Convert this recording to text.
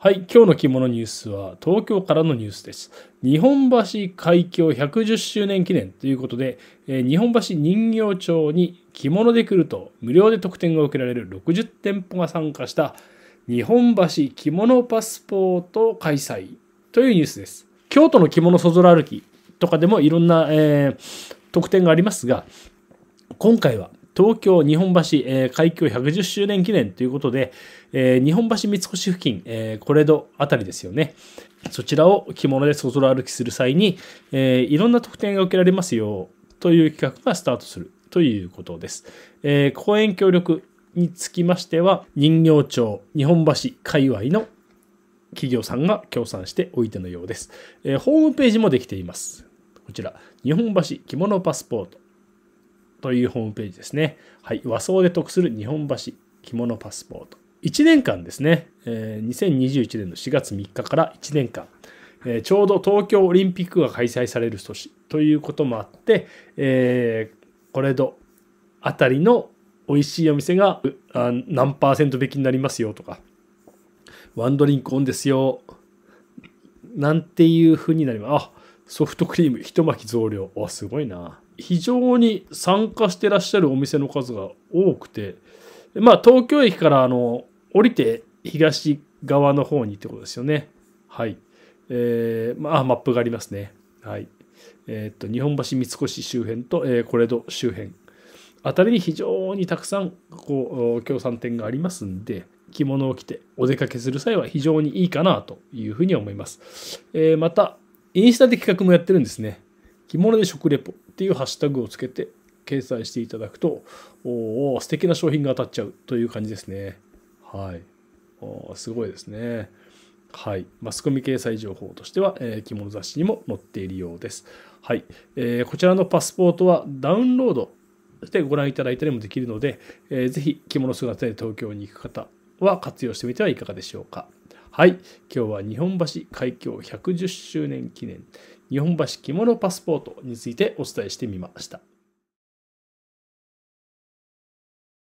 はい、今日の着物ニュースは東京からのニュースです。日本橋開業110周年記念ということで、えー、日本橋人形町に着物で来ると無料で特典が受けられる60店舗が参加した日本橋着物パスポート開催というニュースです。京都の着物そぞら歩きとかでもいろんな、えー、特典がありますが、今回は東京日本橋、えー、開業110周年記念ということで、えー、日本橋三越付近、えー、コレドあたりですよね。そちらを着物で外歩きする際に、えー、いろんな特典が受けられますよという企画がスタートするということです。えー、公演協力につきましては、人形町、日本橋界隈の企業さんが協賛しておいてのようです。えー、ホームページもできています。こちら、日本橋着物パスポートというホームページですね。はい。和装で得する日本橋着物パスポート。1年間ですね、えー、2021年の4月3日から1年間、えー、ちょうど東京オリンピックが開催される年ということもあって、えー、コレドあたりの美味しいお店が何パーセント引きになりますよとか、ワンドリンクオンですよ、なんていう風になります。あ、ソフトクリーム一巻き増量。お、すごいな。非常に参加してらっしゃるお店の数が多くて、まあ、東京駅からあの降りて東側の方にってことですよね。はい。えー、まあ、マップがありますね。はい。えー、っと、日本橋三越周辺と、えー、これど周辺あたりに非常にたくさん、こう、協賛店がありますんで、着物を着てお出かけする際は非常にいいかなというふうに思います。えー、また、インスタで企画もやってるんですね。着物で食レポっていうハッシュタグをつけて掲載していただくと、おお素敵な商品が当たっちゃうという感じですね。はい。おすごいですね。はい。マスコミ掲載情報としては、えー、着物雑誌にも載っているようです。はい、えー。こちらのパスポートはダウンロードしてご覧いただいたりもできるので、えー、ぜひ着物姿で東京に行く方は活用してみてはいかがでしょうか。はい。今日は日本橋開業110周年記念日本橋着物パスポートについてお伝えしてみました。